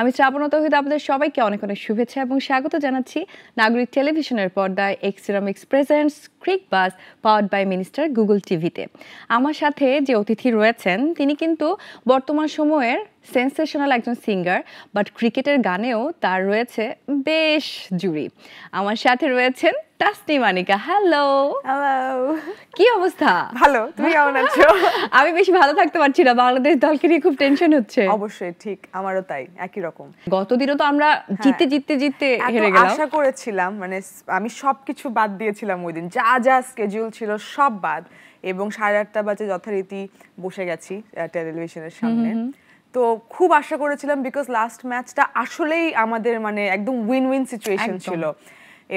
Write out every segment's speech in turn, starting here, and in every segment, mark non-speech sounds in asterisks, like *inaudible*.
আমি শ্রাবণ তহিদ আপনাদের সবাইকে অনেক অনেক শুভেচ্ছা এবং স্বাগত জানাচ্ছি নাগরিক টেলিভিশনের পর্দায় এক্সিরামিক্স presents Cricbuzz powered by minister Google টিভিতে আমার সাথে যে অতিথি রয়েছেন তিনি কিন্তু বর্তমান সময়ের সেন্সেশনাল একজন সিঙ্গার বাট ক্রিকেটের গানেও তার রয়েছে বেশ জুড়ি আমার সাথে রয়েছেন তাসনি মানিকা হ্যালো হ্যালো কি অবস্থা ভালো তুমি কেমন আছো *laughs* আমি বেশি ভালো থাকতে পারছি না বাংলাদেশ দলকে নিয়ে খুব টেনশন হচ্ছে অবশ্যই ঠিক আমারও তাই একই রকম গতদিনও তো আমরা হ্যাঁ। জিতে জিতে জিতে হেরে গেলাম আশা করেছিলাম মানে আমি সবকিছু বাদ দিয়েছিলাম ওই দিন যা যা স্কেজুল ছিল সব বাদ এবং সাড়ে আটটা বাজে যথারীতি বসে গেছি টেলিভিশনের সামনে তো খুব আশা করেছিলাম বিকজ লাস্ট ম্যাচটা আসলেই আমাদের মানে একদম উইন উইন সিচুয়েশন ছিল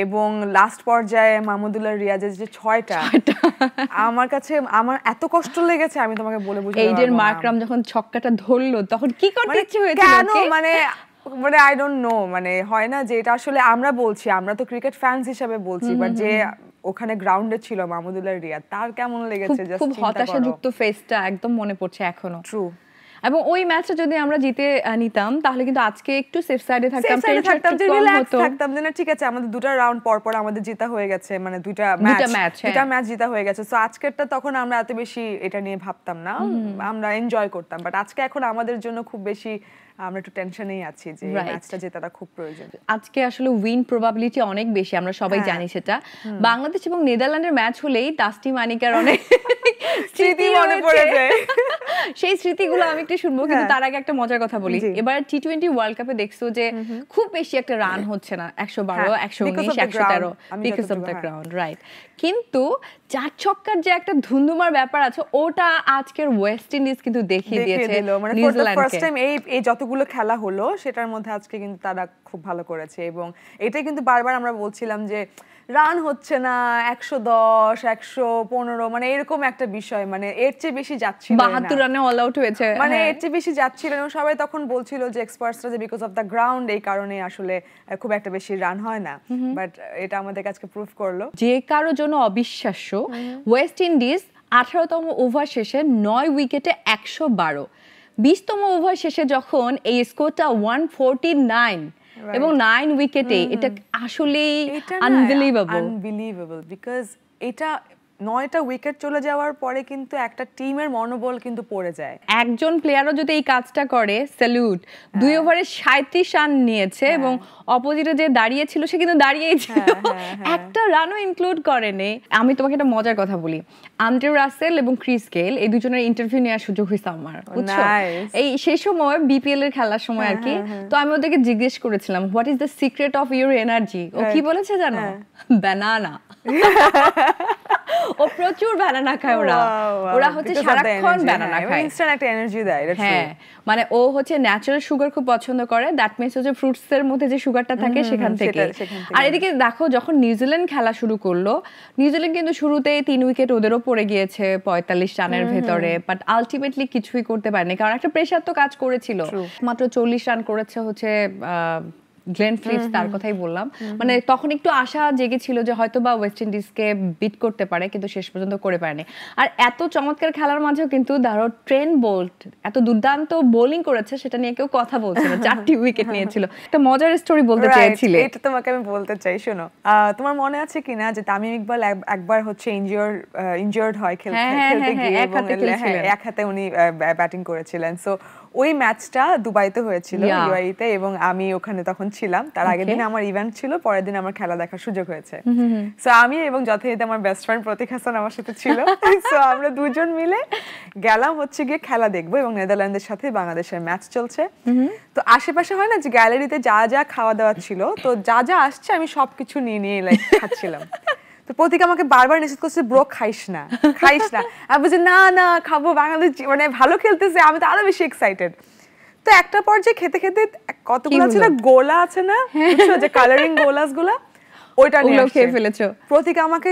এবং লাস্ট পর্যায়ে মামুদুল্লাহ রিয়াজের যে ছয়টা আমার কাছে আমার এত কষ্ট লেগেছে আমি তোমাকে বলে বুঝি এইডের মার্করাম যখন ছক্কাটা ধরলো তখন কি করতে মানে ইচ্ছে হয়েছিল কেন মানে মানে আই ডোন্ট নো মানে হয় না যে এটা আসলে আমরা বলছি আমরা তো ক্রিকেট ফ্যান্স হিসেবে বলছি বাট যে ওখানে গ্রাউন্ডে ছিল মামুদুল্লাহ রিয়াজ তার কেমন লেগেছে খুব হতাশাযুক্ত ফেসটা একদম মনে পড়ছে এখনো ট্রু এবং ওই ম্যাচটা যদি আমরা জিতে নিতাম তাহলে কিন্তু আজকে একটু সেফ সাইডে থাকতাম থাকতাম যে রিল্যাক্স থাকতাম যে না ঠিক আছে আমাদের দুটো রাউন্ড পর পর আমাদের জেতা হয়ে গেছে মানে দুটো ম্যাচ দুটো ম্যাচ জেতা হয়ে গেছে সো আজকেরটা তখন আমরা এত বেশি এটা নিয়ে ভাবতাম না আমরা এনজয় করতাম বাট আজকে এখন আমাদের জন্য খুব বেশি আমরা একটু টেনশনেই আছি যে ম্যাচটা জেতাটা খুব প্রয়োজন আজকে আসলে উইন প্রবাবিলিটি অনেক বেশি আমরা সবাই হ্যাঁ। জানি সেটা বাংলাদেশ এবং নেদারল্যান্ডের ম্যাচ হলেই তাসটি মানিকার অনেক *laughs* স্মৃতি মনে পড়ে যায় *laughs* সেই স্মৃতিগুলো আমি আজকে শুনবো হ্যাঁ। কিন্তু তার আগে একটা মজার কথা বলি এবার টি টোয়েন্টি ওয়ার্ল্ড কাপে দেখছো যে খুব বেশি একটা রান হ্যাঁ। হচ্ছে না একশো বারো হ্যাঁ, একশো উনিশ একশো তেরো because of the ground right কিন্তু চার ছক্কার যে একটা ধুন্ধুমার ব্যাপার আছে ওটা আজকের ওয়েস্ট ইন্ডিজ কিন্তু দেখিয়ে দিয়েছে ফার্স্ট মানে টাইম এই এই যতগুলো খেলা হলো সেটার মধ্যে আজকে কিন্তু তারা খুব ভালো করেছে এবং এটাই কিন্তু বারবার আমরা বলছিলাম যে রান হচ্ছে না একশো দশ একশো পনেরো মানে এরকম একটা বিষয় মানে এর চেয়ে বেশি যাচ্ছিল বাহাত্তর রানে অল আউট হয়েছে মানে হ্যাঁ। এর চেয়ে বেশি যাচ্ছিল এবং সবাই তখন বলছিল যে এক্সপার্টসরা যে বিকজ অফ দ্য গ্রাউন্ড এই কারণে আসলে খুব একটা বেশি রান হয় না বাট এটা আমাদের কাছে প্রুফ করলো যে কারো জন্য অবিশ্বাস্য হ্যাঁ। ওয়েস্ট ইন্ডিজ আঠারোতম ওভার শেষে নয় উইকেটে একশো বারো বিশতম ওভার শেষে যখন এই স্কোরটা ওয়ান ফোরটি নাইন এবং নাইন উইকেটে এটা আসলেই আনবিলিভেবল আনবিলিভেবল বিকজ এটা নয়টা উইকেট চলে যাওয়ার পরে কিন্তু একটা টিমের মনোবল কিন্তু পড়ে যায় একজন প্লেয়ারও যদি এই কাজটা করে স্যালুট দুই ওভারে হ্যাঁ। সাঁত্রিশ রান নিয়েছে হ্যাঁ। এবং অপোজিটে যে দাঁড়িয়েছিল সে কিন্তু দাঁড়িয়েই হ্যাঁ, একটা রানও ইনক্লুড করেনি আমি তোমাকে একটা মজার কথা বলি আন্দ্রে রাসেল এবং ক্রিস গেল এই দুজনের ইন্টারভিউ নেওয়ার সুযোগ হয়েছে আমার oh, এই সেই সময় বিপিএল এর খেলার সময় আর কি তো আমি ওদেরকে জিজ্ঞেস করেছিলাম what is the secret of your energy ও কি বলেছে জানো ব্যানানা *laughs* ও প্রচুর ব্যানানা খায় ওরা ওরা হচ্ছে সারাক্ষণ ব্যানানা মানে খায় ইনস্ট্যান্ট একটা এনার্জি দেয় এটা হ্যাঁ মানে ও হচ্ছে ন্যাচারাল সুগার খুব পছন্দ করে দ্যাট মিন্স হচ্ছে ফ্রুটস এর মধ্যে যে সুগারটা থাকে সেখান থেকে আর এদিকে দেখো যখন নিউজিল্যান্ড খেলা শুরু করলো নিউজিল্যান্ড কিন্তু শুরুতেই তিন উইকেট ওদেরও পড়ে গিয়েছে পঁয়তাল্লিশ রানের ভেতরে বাট আলটিমেটলি কিছুই করতে পারেনি কারণ একটা প্রেশার তো কাজ করেছিল মাত্র চল্লিশ রান করেছে হচ্ছে গ্লেন ফিলিপস তার কথাই বললাম মানে তখন একটু আশা জেগেছিল যে হয়তো বা ওয়েস্ট ইন্ডিজকে বিট করতে পারে কিন্তু শেষ পর্যন্ত করে পারেনি আর এত চমৎকার খেলার মাঝেও কিন্তু ধরো ট্রেন বোল্ট এত দুর্দান্ত বোলিং করেছে সেটা নিয়ে কেউ কথা বলছিল চারটি উইকেট *laughs* হ্যাঁ। নিয়েছিল একটা মজার স্টোরি বলতে চাইছিলে এটা তোমাকে আমি বলতে চাই শোনো তোমার মনে আছে কিনা যে তামিম ইকবাল একবার হচ্ছে ইনজিওর ইনজিওর্ড হয় হ্যাঁ, হ্যাঁ, খেলতে খেলতে গিয়ে এক হাতে উনি ব্যাটিং করেছিলেন সো ওই ম্যাচটা দুবাইতে হয়েছিল ইউআইতে এবং আমি ওখানে তখন ছিলাম তার আগের দিন আমার ইভেন্ট ছিল পরের দিন আমার খেলা দেখার সুযোগ হয়েছে সো আমি এবং যথাযথ আমার বেস্ট ফ্রেন্ড প্রতীক হাসান আমার সাথে ছিল সো *laughs* আমরা দুজন মিলে গেলাম হচ্ছে গিয়ে খেলা দেখবো এবং নেদারল্যান্ডের সাথে বাংলাদেশের ম্যাচ চলছে তো আশেপাশে হয় না যে গ্যালারিতে যা যা খাওয়া দাওয়া ছিল তো যা যা আসছে আমি সবকিছু নিয়ে নিয়ে খাচ্ছিলাম *laughs* তো প্রতীক আমাকে বারবার নিষেধ করছে ব্রো খাইস না খাইস না আমি বলছি না না খাবো মানে ভালো খেলতেছে আমি তো আরো বেশি এক্সাইটেড তো একটা পর্যায়ে খেতে খেতে কতগুলো গোলা আছে না যে কালারিং গোলাস গুলা ওইটা নিয়ে খেয়ে ফেলেছো প্রতীক আমাকে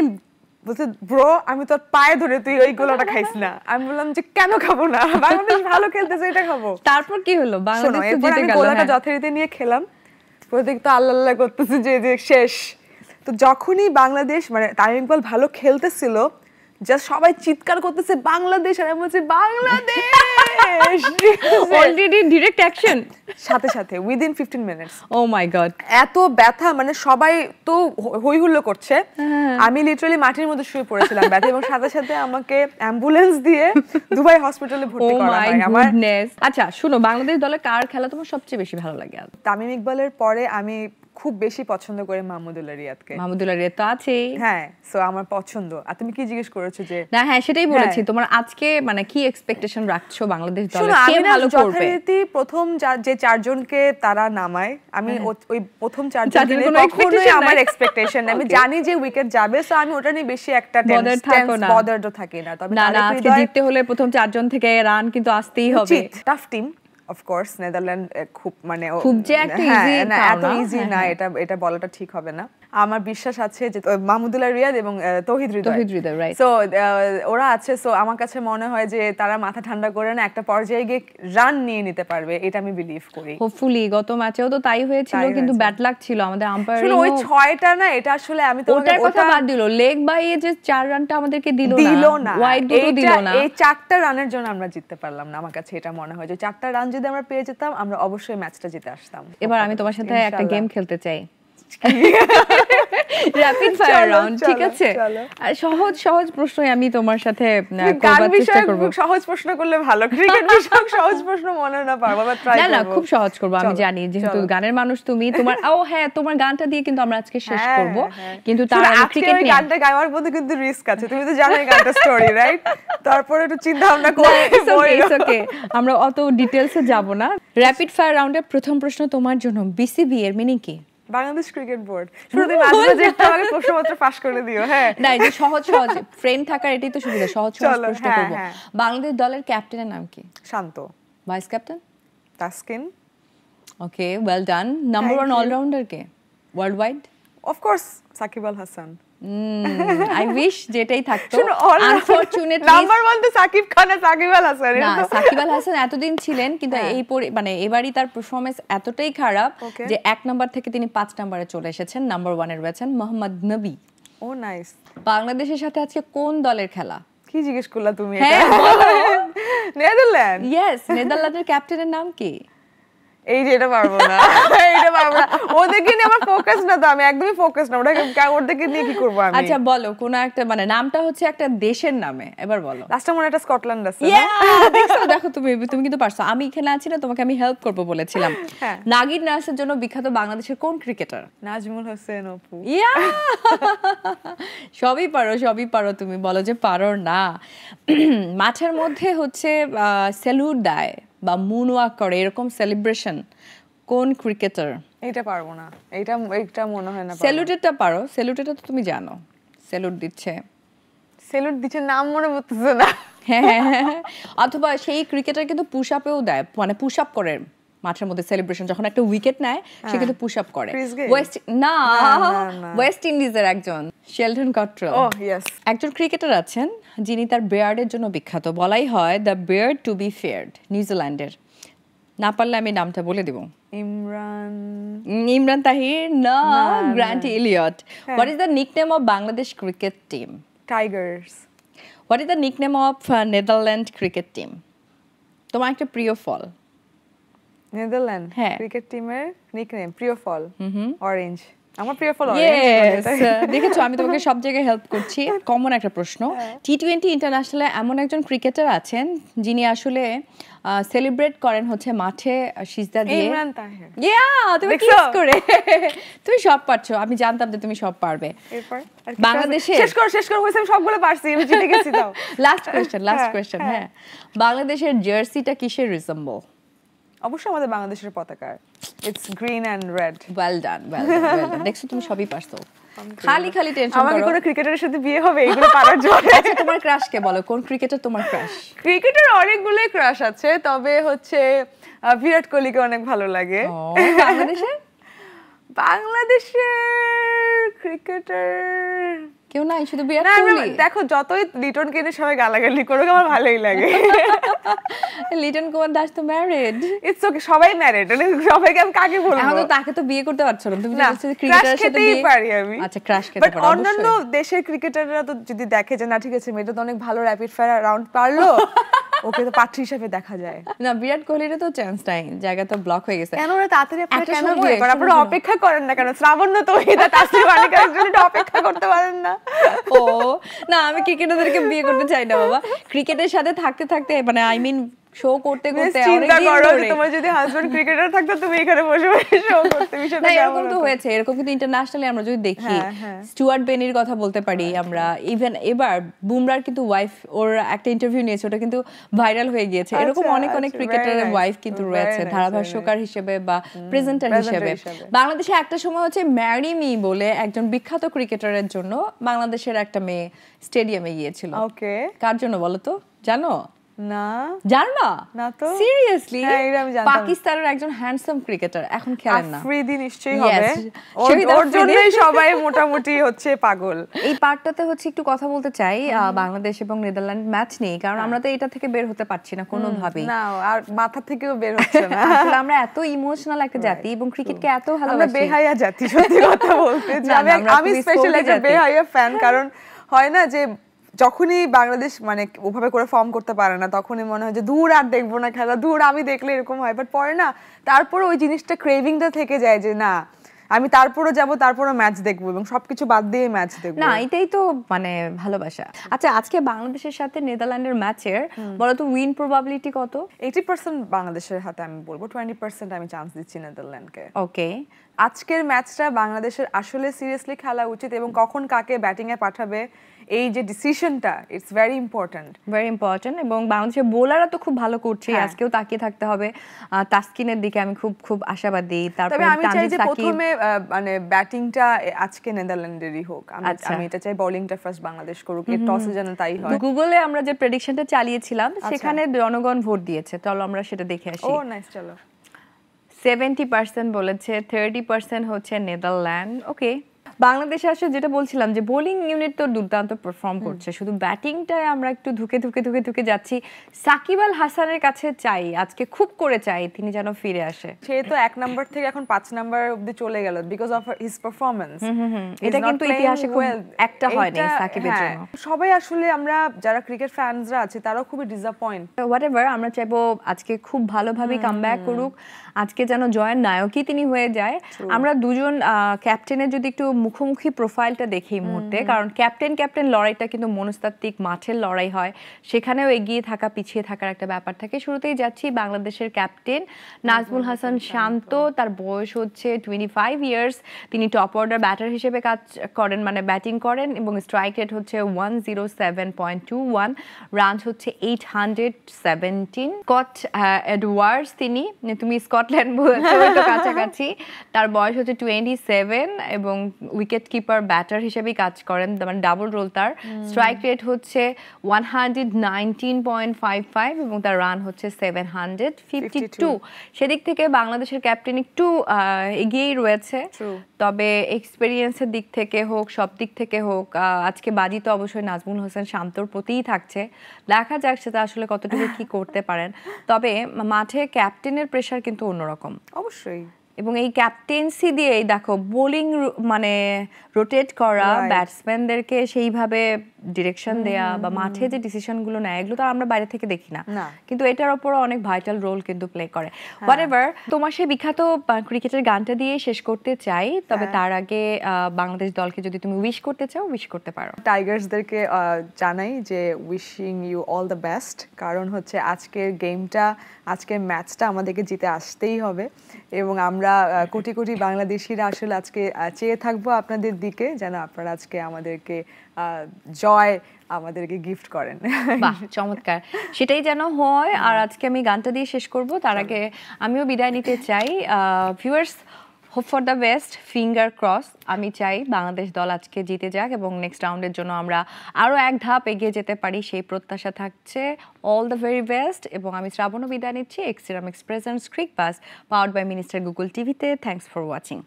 বলছে ব্রো আমি তোর পায়ে ধরে তুই ওই গোলাটা খাইস না আমি বললাম যে কেন খাবো না বাংলাদেশ ভালো খেলতেছে এটা খাবো তারপর কি হলো বাংলাদেশ গোলাটা হ্যাঁ। যথারীতি নিয়ে খেলাম প্রতীক তো আল্লাহ আল্লাহ করতেছে যে শেষ তো যখনই বাংলাদেশ মানে তামিম ইকবাল ভালো খেলতেছিল যা সবাই চিৎকার করতেছে বাংলাদেশ আর আমি বলছি বাংলাদেশ অলরেডি ডাইরেক্ট অ্যাকশন সাথে সাথে within 15 minutes oh my god এত ব্যথা মানে সবাই তো হই হুল্লো করছে হ্যাঁ। আমি লিটারালি মাটির মধ্যে শুয়ে পড়েছিলাম ব্যথা এবং সাথে সাথে আমাকে অ্যাম্বুলেন্স দিয়ে দুবাই হসপিটালে ভর্তি oh করা হয় আমার আচ্ছা শুনো বাংলাদেশ দলে কার খেলা তোমার সবচেয়ে বেশি ভালো লাগে তামিম ইকবালের পরে আমি খুব বেশি পছন্দ করে মাহমুদুল্লাহ রিয়াদকে মাহমুদুল্লাহ রিয়াদ তো আছেই হ্যাঁ সো আমার পছন্দ আর তুমি কি জিজ্ঞেস করেছো যে না হ্যাঁ সেটাই হ্যাঁ। বলেছি তোমার আজকে মানে কি এক্সপেকটেশন রাখছো বাংলাদেশ দলে কে ভালো করবে যথারীতি প্রথম যে চারজনকে তারা নামায় আমি হ্যাঁ। ওই প্রথম চারজনের কখনোই আমার এক্সপেকটেশন আমি জানি যে উইকেট যাবে সো আমি ওটা নিয়ে বেশি একটা বদার্ড থাকে না তবে না না আজকে জিততে হলে প্রথম চারজন থেকে রান কিন্তু আসতেই হবে tough team of course Netherland eh, খুব মানে খুব যে একটা ইজি হ্যাঁ, না হ্যাঁ, হ্যাঁ। এটা এটা বলাটা ঠিক হবে না আমার বিশ্বাস আছে যে মাহমুদুল্লাহ রিয়াদ এবং তহিদ হৃদয় তহিদ রাইট সো ওরা আছে সো আমার কাছে মনে হয় যে তারা মাথা ঠান্ডা করে না একটা পর্যায়ে গিয়ে রান নিয়ে নিতে পারবে এটা আমি বিলিভ করি হোপফুলি গত ম্যাচেও তো তাই হয়েছিল কিন্তু ব্যাট লাক ছিল আমাদের আম্পায়ার শুনো ওই ছয়টা না এটা আসলে আমি তো ওটার কথা বাদ দিল লেগ বাই যে চার রানটা আমাদেরকে দিল না দিল না ওয়াইড দুটো দিল না এই চারটা রানের জন্য আমরা জিততে পারলাম না আমার কাছে এটা মনে হয় যে চারটা রান যদি আমরা পেয়ে যেতাম আমরা অবশ্যই ম্যাচটা জিতে আসতাম এবার আমি তোমার সাথে একটা গেম খেলতে চাই *laughs* র‍্যাপিড ফায়ার রাউন্ড ঠিক আছে সহজ সহজ প্রশ্নই আমি তোমার সাথে করবার চেষ্টা করব সহজ প্রশ্ন করলে ভালো ক্রিকেট বিষয়ক সহজ প্রশ্ন মনে না পারবো বা ট্রাই না না খুব সহজ করব আমি জানি যেহেতু গানের মানুষ তুমি তোমার ও হ্যাঁ তোমার গানটা দিয়ে কিন্তু আমরা আজকে শেষ হ্যাঁ, করব হ্যাঁ। কিন্তু তার আগে ক্রিকেট নিয়ে গানটা গাওয়ার মধ্যে কিন্তু রিস্ক আছে তুমি তো জানো গানটা স্টোরি রাইট তারপরে একটু চিন্তা ভাবনা করে ওকে আমরা অত ডিটেলসে যাব না র‍্যাপিড ফায়ার রাউন্ডে প্রথম প্রশ্ন তোমার জন্য বিসিবি এর মিনিং কি বাংলাদেশ ক্রিকেট বোর্ড শুরুতে মাঝে যে প্রশ্নপত্র পাস করে দিও হ্যাঁ না এই সহজ সহজ ফ্রেন্ড থাকার এটাই তো সুবিধা সহজ সহজ প্রশ্ন হ্যাঁ, করব হ্যাঁ। বাংলাদেশ দলের ক্যাপ্টেনের নাম কি Shanto vice captain Taskin okay well done number one allrounder কে worldwide of course Shakib Al Hasan I mm, wish যেটাই থাকতো আনফরচুনেটলি নাম্বার ওয়ান তো সাকিব খান আর সাকিব আল হাসান না সাকিব আল হাসান এতদিন ছিলেন কিন্তু হ্যাঁ। এই মানে এবারই তার পারফরমেন্স এতটাই খারাপ যে এক নাম্বার থেকে তিনি পাঁচ নাম্বারে চলে এসেছেন নাম্বার ওয়ানের রয়েছেন মোহাম্মদ নবী ও নাইস বাংলাদেশের সাথে আজকে কোন দলের খেলা কি জিজ্ঞেস করলা তুমি এটা নেদারল্যান্ড ইয়েস নেদারল্যান্ডের ক্যাপ্টেনের নাম কি এই যে এটা পারবো না এটা পারবো না ওদেরকে নিয়ে আমার ফোকাস না তো আমি একদমই ফোকাস না ওটা ওদেরকে নিয়ে কি করবো আমি আচ্ছা বলো কোন একটা মানে নামটা হচ্ছে একটা দেশের নামে এবার বলো লাস্ট একটা স্কটল্যান্ড আছে দেখো তুমি তুমি কিন্তু পারছো আমি এখানে আছি না তোমাকে আমি হেল্প করব বলেছিলাম হ্যাঁ। নাগির নার্সের জন্য বিখ্যাত বাংলাদেশের কোন ক্রিকেটার নাজমুল হোসেন অপু ইয়া সবই পারো সবই পারো তুমি বলো যে পারো না মাঠের মধ্যে হচ্ছে সেলুট দেয় বা মুন ওয়াক করে এরকম সেলিব্রেশন কোন ক্রিকেটার এটা পারবো না এটা এটা মনে হয় না স্যালুটেটা পারো স্যালুটেটা তো তুমি জানো স্যালুট দিচ্ছে স্যালুট দিচ্ছে নাম মনে পড়তেছে না হ্যাঁ, হ্যাঁ, হ্যাঁ, হ্যাঁ। অথবা সেই ক্রিকেটার কিন্তু পুশ আপেও দেয় মানে পুশ আপ করে মাঠের মধ্যে সেলিব্রেশন যখন একটা উইকেট নেয় সে হ্যাঁ। কিন্তু পুশ আপ করে ওয়েস্ট না ওয়েস্ট ইন্ডিজের একজন শেলটন কট্র oh, একজন ক্রিকেটার আছেন যিনি তার বেয়ার্ডের জন্য বিখ্যাত বলাই হয় the beard to be feared নিউজিল্যান্ডের না পারলে আমি নামটা বলে দেব ইমরান ইমরান তাহির না Grant Elliott what is the nickname of Bangladesh cricket team tigers what is the nickname of Netherland cricket team তোমার একটা প্রিয় ফল নেদারল্যান্ড ক্রিকেট টিমের নিকনেম প্রিয় ফল অরেঞ্জ আমার প্রিয় ফল অরেঞ্জ দেখেছো আমি তোমাকে সব জায়গায় হেল্প করছি কমন একটা প্রশ্ন টি টোয়েন্টি ইন্টারন্যাশনালে এমন একজন ক্রিকেটার আছেন যিনি আসলে সেলিব্রেট করেন হচ্ছে মাঠে সিজদা দিয়ে ইয়া তুমি করে *laughs* তুমি সব পারছো আমি জানতাম যে তুমি সব পারবে বাংলাদেশে শেষ কর শেষ কর হইছে আমি সবগুলো পারছি আমি জিতে গেছি লাস্ট কোশ্চেন লাস্ট কোশ্চেন হ্যাঁ বাংলাদেশের জার্সিটা কিসের রিসেম্বল অবশ্যই আমাদের বাংলাদেশের পতাকা it's green and red well done well done দেখছো তুমি সবই পারছো খালি খালি টেনশন করো আমার কোন ক্রিকেটারের সাথে বিয়ে হবে এগুলো পারার জন্য *laughs* আচ্ছা তোমার ক্রাশ কে বলো কোন ক্রিকেটার তোমার ক্রাশ ক্রিকেটার অনেকগুলোই ক্রাশ আছে তবে হচ্ছে বিরাট কোহলিকে অনেক ভালো লাগে বাংলাদেশে বাংলাদেশের ক্রিকেটার কেউ নাই শুধু বিরাট কোহলি দেখো যতই লিটন কেনে সবাই গালাগালি করুক আমার ভালোই লাগে *laughs* লিটন কুমার দাস তো ম্যারিড इट्स ওকে সবাই ম্যারিড মানে সবাইকে আমি কাকে বলবো এখন তো তাকে তো বিয়ে করতে পারছো না তুমি বলছো যে ক্রিকেটার সাথে বিয়ে পারি আমি আচ্ছা ক্রাশ করতে পারো বাট অন্যান্য দেশের ক্রিকেটাররা তো যদি দেখে যে না ঠিক আছে মেয়েটা তো অনেক ভালো র‍্যাপিড ফায়ার রাউন্ড পারলো ওকে তো পাত্র হিসেবে দেখা যায় না বিরাট কোহলির তো চান্স নাই জায়গা তো ব্লক হয়ে গেছে কেন তাড়াতাড়ি আপনারা কেন এবার আপনারা অপেক্ষা করেন না কেন শ্রাবণ তো এটা তাসির মালিকার অপেক্ষা করতে পারেন না ও না আমি ক্রিকেটারদেরকে বিয়ে করতে চাই না বাবা ক্রিকেটের সাথে থাকতে থাকতে মানে আই মিন শো করতে করতে চিন্তা করো তোমার যদি হাজবেন্ড ক্রিকেটার থাকতো তুমি এখানে বসে বসে শো করতে এরকম তো হয়েছে এরকম কিন্তু ইন্টারন্যাশনালি আমরা যদি দেখি স্টুয়ার্ট হ্যাঁ। বেনির কথা বলতে পারি আচ্ছা। আমরা ইভেন এবার বুমরার কিন্তু ওয়াইফ ওর একটা ইন্টারভিউ নিয়েছে ওটা কিন্তু ভাইরাল হয়ে গিয়েছে এরকম আচ্ছা, অনেক আচ্ছা, অনেক ক্রিকেটারের ওয়াইফ কিন্তু রয়েছে ধারাভাষ্যকার হিসেবে বা প্রেজেন্টার হিসেবে বাংলাদেশে একটা সময় হচ্ছে ম্যারি মি বলে একজন বিখ্যাত ক্রিকেটারের জন্য বাংলাদেশের একটা মেয়ে স্টেডিয়ামে গিয়েছিল ওকে কার জন্য বলো তো জানো হ্যাঁ, ক্রিকেটার নেদারল্যান্ড ম্যাচ নেই কারণ হ্যাঁ। আমরা তো এটা থেকে বের হতে পারছি না কোনোভাবেই না আর মাথা থেকেও বের হচ্ছে আমরা এত ইমোশনাল একটা জাতি এবং ক্রিকেটকে এত ভালো বেহাইয়া বেহায়া জাতি সত্যি কথা বলতে *laughs* আমি ফ্যান কারণ হয় না যে যখনই বাংলাদেশ মানে ওভাবে করে ফর্ম করতে পারে না তখনই মনে হয় যে দূর আর দেখবো না খেলা দূর আমি দেখলে এরকম হয় বাট পরে না তারপর ওই জিনিসটা ক্রেভিংটা থেকে যায় যে না আমি তারপরও যাব তারপরও ম্যাচ দেখবো এবং সবকিছু বাদ দিয়ে ম্যাচ দেখবো না এটাই তো মানে ভালোবাসা আচ্ছা আজকে বাংলাদেশের সাথে নেদারল্যান্ডের ম্যাচের বলো তো উইন প্রবাবিলিটি কত 80% বাংলাদেশের হাতে আমি বলবো 20% আমি চান্স দিচ্ছি নেদারল্যান্ডকে ওকে আজকের ম্যাচটা বাংলাদেশের আসলে সিরিয়াসলি খেলা উচিত এবং কখন কাকে ব্যাটিংয়ে পাঠাবে এই যে ডিসিশনটা it's very important very important এবং বাংলাদেশের বোলাররা তো খুব ভালো করছে হ্যাঁ। আজকেও তাকিয়ে থাকতে হবে তাসকিনের দিকে আমি খুব খুব আশাবাদী তারপরে আমি চাই যে প্রথমে মানে ব্যাটিংটা আজকে নেদারল্যান্ডেরই হোক আমি আচ্ছা। এটা চাই বোলিংটা ফার্স্ট বাংলাদেশ করুক এই টসে যেন তাই হয় গুগলে আমরা যে প্রেডিকশনটা চালিয়েছিলাম আচ্ছা। সেখানে জনগণ ভোট দিয়েছে চলো আমরা সেটা দেখে আসি ও নাইস চলো সেভেন্টি পার্সেন্ট বলেছে থার্টি পার্সেন্ট হচ্ছে নেদারল্যান্ড ওকে বাংলাদেশে আসে যেটা বলছিলাম যে বোলিং ইউনিট তো দুর্দান্ত পারফর্ম করছে শুধু ব্যাটিংটায় আমরা একটু ধুকে ধুকে ধুকে ধুকে যাচ্ছি সাকিব আল হাসানের কাছে চাই আজকে খুব করে চাই তিনি যেন ফিরে আসে সে তো এক নাম্বার থেকে এখন পাঁচ নাম্বার অবধি চলে গেল বিকজ অফ হিজ পারফরমেন্স এটা কিন্তু ইতিহাসে একটা হয়নি সাকিবের হ্যাঁ। জন্য সবাই আসলে আমরা যারা ক্রিকেট ফ্যানসরা আছে তারাও খুবই ডিসঅ্যাপয়েন্ট হোয়াটএভার আমরা চাইবো আজকে খুব ভালোভাবে কামব্যাক করুক আজকে যেন জয়ের নায়কই তিনি হয়ে যায় আমরা দুজন ক্যাপ্টেনের যদি একটু মুখোমুখি প্রোফাইলটা দেখি এই মুহূর্তে কারণ ক্যাপ্টেন ক্যাপ্টেন লড়াইটা কিন্তু মনস্তাত্ত্বিক মাঠের লড়াই হয় সেখানেও এগিয়ে থাকা পিছিয়ে থাকার একটা ব্যাপার থাকে শুরুতেই যাচ্ছি বাংলাদেশের ক্যাপ্টেন নাজমুল হাসান শান্ত তার বয়স হচ্ছে টোয়েন্টি ফাইভ ইয়ার্স তিনি টপ অর্ডার ব্যাটার হিসেবে কাজ করেন মানে ব্যাটিং করেন এবং স্ট্রাইক রেট হচ্ছে one zero seven point two one run হচ্ছে eight hundred seventeen Scott Edwards তিনি তুমি স্কট স্কটল্যান্ড *laughs* *laughs* তো কাছাকাছি তার বয়স হচ্ছে টোয়েন্টি সেভেন এবং উইকেট কিপার ব্যাটার হিসেবেই কাজ করেন মানে ডাবল রোল তার স্ট্রাইক রেট হচ্ছে one hundred nineteen point five five এবং তার রান হচ্ছে সেভেন হান্ড্রেড ফিফটি টু সেদিক থেকে বাংলাদেশের ক্যাপ্টেন একটু এগিয়েই রয়েছে তবে এক্সপিরিয়েন্সের দিক থেকে হোক সব দিক থেকে হোক আজকে বাজি তো অবশ্যই নাজমুল হোসেন শান্তর প্রতিই থাকছে দেখা যাক সেটা আসলে কতটুকু কি করতে পারেন তবে মাঠে ক্যাপ্টেনের প্রেশার কিন্তু অন্যরকম অবশ্যই এবং এই ক্যাপ্টেন্সি দিয়েই দেখো বোলিং মানে রোটেট করা ব্যাটসম্যানদেরকে সেইভাবে ডিরেকশন দেয়া বা মাঠে যে ডিসিশনগুলো নেয় এগুলো তো আমরা বাইরে থেকে দেখি না কিন্তু এটার ওপরও অনেক ভাইটাল রোল কিন্তু প্লে করে হোয়াট এভার তোমার সেই বিখ্যাত ক্রিকেটের গানটা দিয়ে শেষ করতে চাই তবে হ্যাঁ। তার আগে বাংলাদেশ দলকে যদি তুমি উইশ করতে চাও উইশ করতে পারো টাইগার্সদেরকে জানাই যে wishing you all the best কারণ হচ্ছে আজকের গেমটা আজকের ম্যাচটা আমাদেরকে জিতে আসতেই হবে এবং আমরা কোটি কোটি বাংলাদেশিরা আসলে আজকে চেয়ে থাকবো আপনাদের দিকে যেন আপনারা আজকে আমাদেরকে জয় আমাদেরকে গিফট করেন চমৎকার সেটাই যেন হয় আর আজকে আমি গানটা দিয়ে শেষ করব তার আগে আমিও বিদায় নিতে চাই viewers hope for the best finger cross আমি চাই বাংলাদেশ দল আজকে জিতে যাক এবং নেক্সট রাউন্ডের জন্য আমরা আরও এক ধাপ এগিয়ে যেতে পারি সেই প্রত্যাশা থাকছে অল দ্য ভেরি বেস্ট এবং আমি শ্রাবণও বিদায় নিচ্ছি এক্সেরাম express and Cricbuzz powered by minister Google টিভিতে থ্যাংকস ফর ওয়াচিং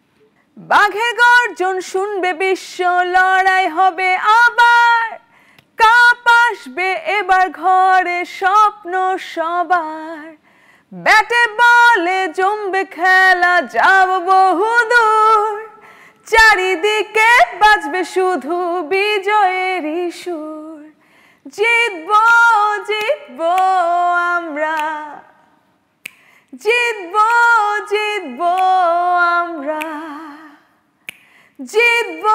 বাঘে গর্জন শুনবে বিশ্ব লড়াই হবে আবার কাপাসবে এবার ঘরে স্বপ্ন সবার ব্যাটে বলে জমবে খেলা যাব বহুদূর চারিদিকে বাজবে শুধু বিজয়ের সুর জিতব জিতব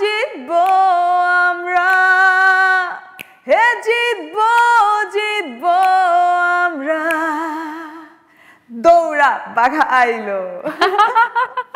জিতব আমরা হে জিতব জিতব আমরা দৌড়া বাঘা আইলো *laughs*